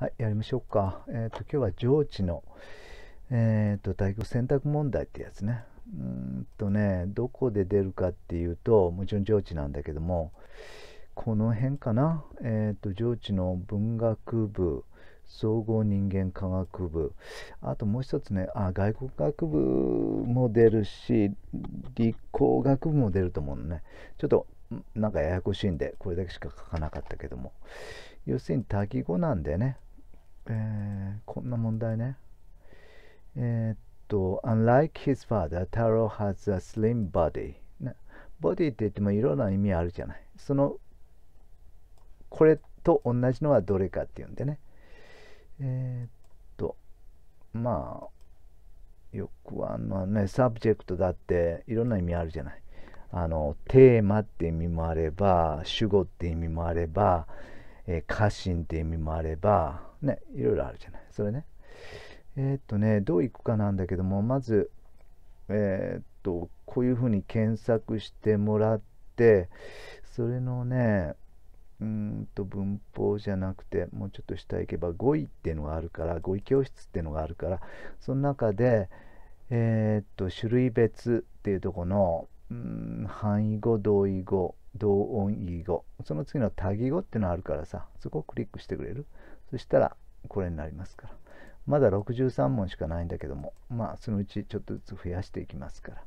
はい、やりましょうか。えっ、ー、と、今日は上智の、えっ、ー、と、対局選択問題ってやつね。うんとね、どこで出るかっていうと、もちろん上智なんだけども、この辺かな。えっ、ー、と、上智の文学部、総合人間科学部、あともう一つね、あ、外国学部も出るし、理工学部も出ると思うのね。ちょっと、なんかややこしいんで、これだけしか書かなかったけども。要するに多義語なんでね、えー、こんな問題ね。えー、っと、unlike his father, Taro has a slim body. ボディって言ってもいろんな意味あるじゃない。その、これと同じのはどれかっていうんでね。えー、っと、まあ、よくあのね、サブジェクトだっていろんな意味あるじゃない。あの、テーマって意味もあれば、主語って意味もあれば、えー、家臣って意味もあれば、ね、いろいろあるじゃない。それね。えー、っとね、どういくかなんだけども、まず、えー、っと、こういうふうに検索してもらって、それのね、うんと文法じゃなくて、もうちょっと下行けば語彙っていうのがあるから、語彙教室っていうのがあるから、その中で、えー、っと、種類別っていうとこの、うん、範囲語、同意語、同音異語、その次の多義語っていうのがあるからさ、そこをクリックしてくれるそしたらこれになりますから。まだ63問しかないんだけども、まあそのうちちょっとずつ増やしていきますから。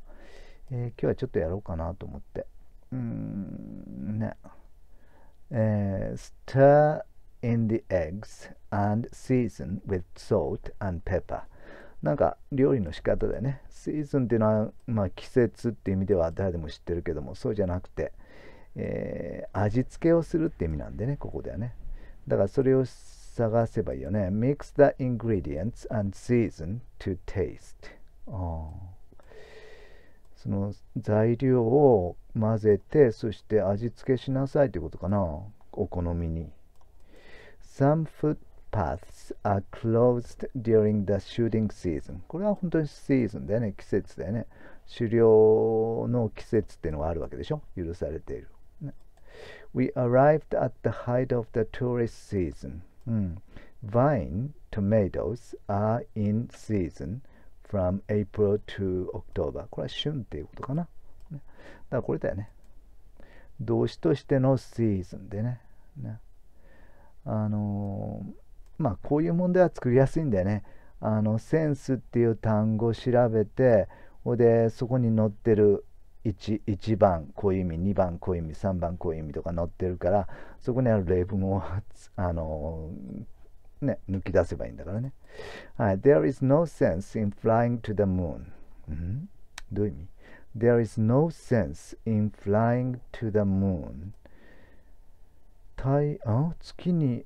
えー、今日はちょっとやろうかなと思って。うーん、ね。えー、stir in the eggs and season with salt and pepper なんか料理の仕方でね、シーズンっていうのは、まあ、季節っていう意味では誰でも知ってるけども、そうじゃなくて、えー、味付けをするって意味なんでね、ここではね。だからそれを探せばいいよね。Mix the ingredients and season to taste. その材料を混ぜて、そして味付けしなさいということかな。お好みに。Some f o o t paths are closed during the shooting season. これは本当にシーズンだよね、季節だよね。狩猟の季節っていうのがあるわけでしょ許されている。We arrived at the height of the tourist season. うん、Vine tomatoes are in season from April to October これは旬っていうことかなだからこれだよね動詞としてのシーズンでねねあのー、まあこういう問題は作りやすいんだよねあのセンスっていう単語を調べてほでそこに載ってる 1, 1番小味2番小味3番小味とか載ってるからそこにある例文をあのね、抜き出せばいいんだからね。はい、There is no sense in flying to the moon、うん、どういう意味 There is no sense in flying to the moon 太あ月に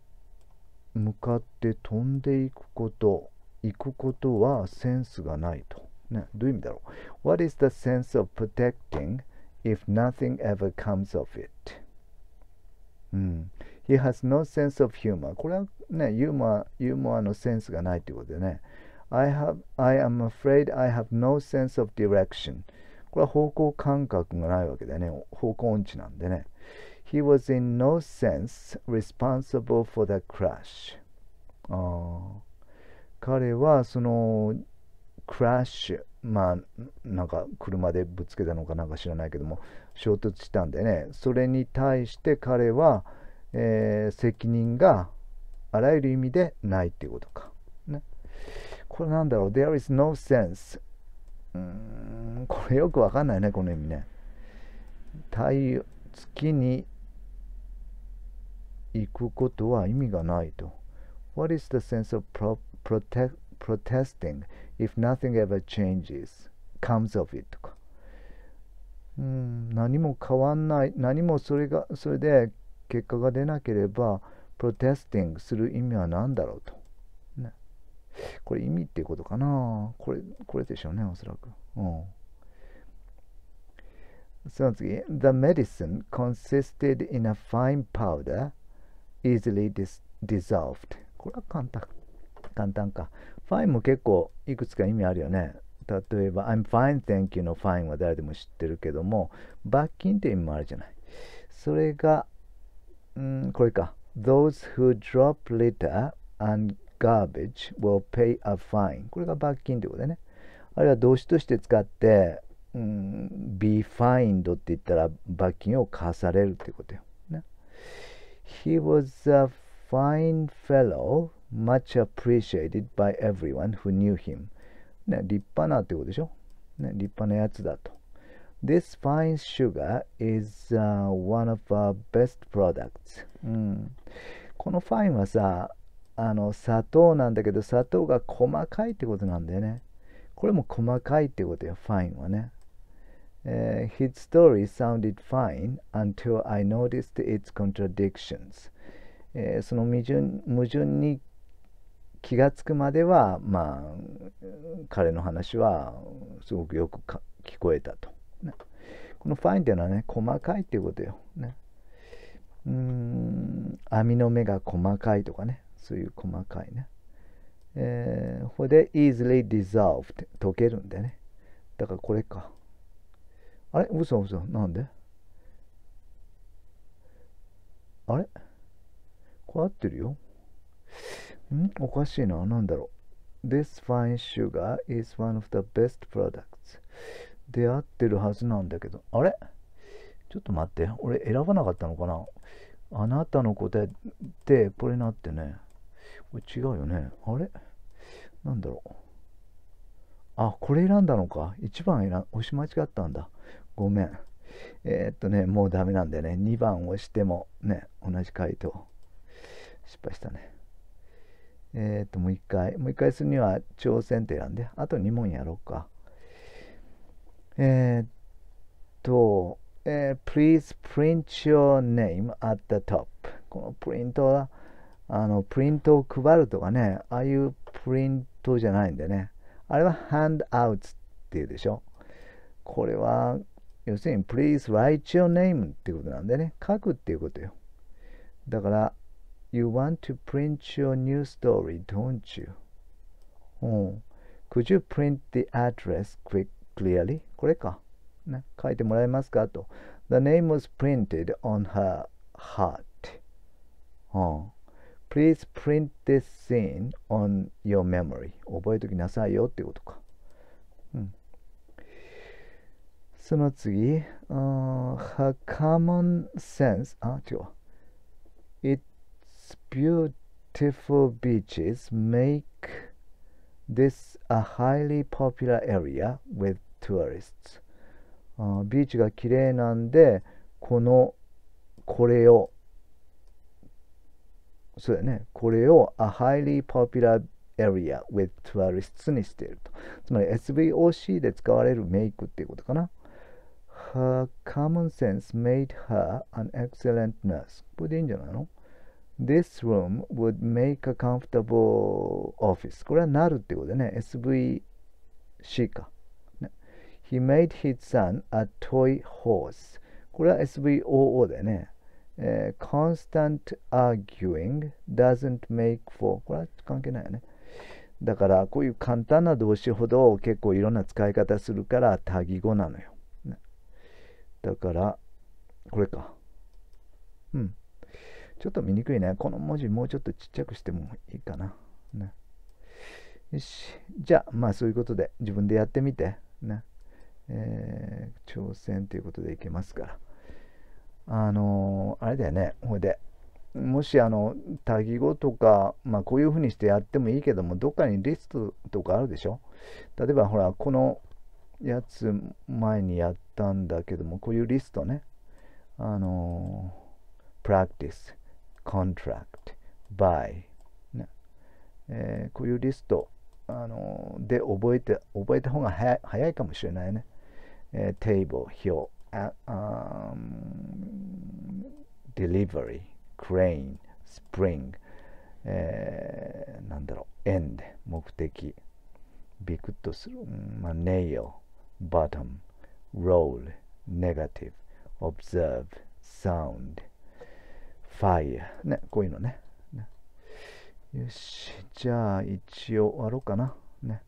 向かって飛んでいくこと行くことはセンスがないと。ね、どういう意味だろう ?What is the sense of protecting if nothing ever comes of it? うん。He has no sense of humor. これはね、ユーモア、ユーモアのセンスがないということでね。I, have, I am afraid I have no sense of direction. これは方向感覚がないわけだよね。方向音痴なんでね。He was in no sense responsible for the crash. あ彼はそのクラッシュ、まあ、なんか車でぶつけたのかなんか知らないけども、衝突したんでね、それに対して彼は、えー、責任があらゆる意味でないっていうことか。ね、これなんだろう、there is no sense。うーん、これよくわかんないね、この意味ね。陽月に行くことは意味がないと。What is the sense of protesting if nothing ever changes comes of it とか、うん、何も変わんない何もそれがそれで結果が出なければプロテスティングする意味は何だろうと、ね、これ意味っていうことかなこれこれでしょうねおそらく、うん、その次 The medicine consisted in a fine powder easily dis dissolved これは簡単簡単か。fine も結構いくつか意味あるよね。例えば、I'm fine, thank you の fine は誰でも知ってるけども、罰金って意味もあるじゃない。それが、ん、これか。Those who drop litter and garbage will pay a fine. これが罰金ってことでね。あるいは動詞として使って、うん、be fined って言ったら罰金を課されるってことよ。ね、He was a fine fellow much appreciated by everyone who knew him、ね、立派なってことでしょ、ね、立派なやつだと。This fine sugar is、uh, one of our best products、うん、このファインはさ、あの砂糖なんだけど砂糖が細かいってことなんだよね。これも細かいってことよ、ファインはね。Uh, his story sounded fine until I noticed its contradictions. えー、その矛盾矛盾に気が付くまではまあ彼の話はすごくよくか聞こえたと、ね、このファインっていうのはね細かいっていうことよ、ね、うん網の目が細かいとかねそういう細かいねえー、ほで easily dissolved 溶けるんでねだからこれかあれ嘘嘘なんであれこうなってるよんおかしいな。なんだろう。This fine sugar is one of the best products. 出会ってるはずなんだけど。あれちょっと待って。俺選ばなかったのかなあなたの答えってこれなってね。これ違うよね。あれなんだろう。あ、これ選んだのか。1番選押し間違ったんだ。ごめん。えー、っとね、もうダメなんだよね。2番押してもね、同じ回答。失敗したね。えっ、と、もう一回。もう一回するには挑戦って選んで、あと2問やろうか。えっ、と、えー、Please print your name at the top。このプリントは、あの、プリントを配るとかね、ああいうプリントじゃないんでね。あれは handouts っていうでしょ。これは、要するに Please write your name ってことなんでね、書くっていうことよ。だから、You want to print your new story, don't you? Oh, could you print the address quick, clearly? これか。ね、書いてもらえますかと。The name was printed on her heart. Hmm. please print this scene on your memory. 覚えときなさいよっていうことか。うん、その次、uh, Her common sense, あ、違う。It beautiful beaches make this a highly popular area with tourists ビーチが綺麗なんでこのこれをそうだねこれを a highly popular area with tourists にしているとつまり SVOC で使われるメイクっていうことかな Her common sense made her an excellent nurse これでいいんじゃないの This room would make a comfortable office. これはなるってことでね。SVC か。He made his son a toy horse. これは SVOO だよね。えー、constant arguing doesn't make for これは関係ないよね。だからこういう簡単な動詞ほど結構いろんな使い方するから多義語なのよ。ね、だからこれか。うん。ちょっと見にくいね。この文字もうちょっとちっちゃくしてもいいかな。ね、よし。じゃあ、まあそういうことで自分でやってみて。ね。えー、挑戦ということでいけますから。あのー、あれだよね。ほいで。もしあの、多義語とか、まあこういうふうにしてやってもいいけども、どっかにリストとかあるでしょ例えばほら、このやつ前にやったんだけども、こういうリストね。あのー、ラクティス。contract by、ねえー、こういうリストあので覚えて覚えた方が早いかもしれないね、えー、テーブル表あ、um, delivery crane spring、えー、なんだろう end 目的ビクッとする、まあ、nail bottom roll negative observe sound ファイヤー。ね、こういうのね。ねよし、じゃあ一応終わろうかな。ね。